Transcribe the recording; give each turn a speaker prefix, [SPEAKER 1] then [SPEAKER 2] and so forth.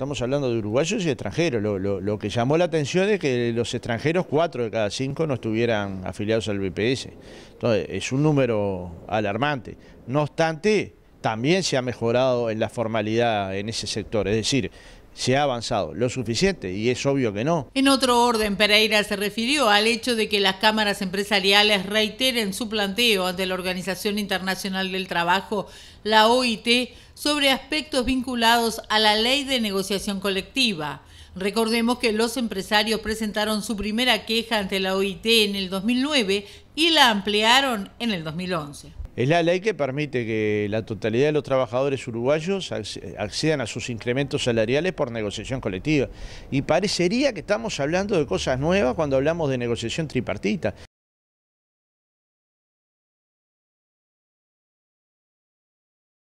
[SPEAKER 1] Estamos hablando de uruguayos y extranjeros. Lo, que llamó la atención es que los extranjeros, cuatro de cada cinco, no estuvieran afiliados al BPS. Entonces, es un número alarmante. No obstante, también se ha mejorado en la formalidad en ese sector. Es decir, se ha avanzado lo suficiente y es obvio que no.
[SPEAKER 2] En otro orden, Pereira se refirió al hecho de que las cámaras empresariales reiteren su planteo ante la Organización Internacional del Trabajo, la OIT, sobre aspectos vinculados a la ley de negociación colectiva. Recordemos que los empresarios presentaron su primera queja ante la OIT en el 2009 y la ampliaron en el 2011.
[SPEAKER 1] Es la ley que permite que la totalidad de los trabajadores uruguayos accedan a sus incrementos salariales por negociación colectiva. Y parecería que estamos hablando de cosas nuevas cuando hablamos de negociación tripartita.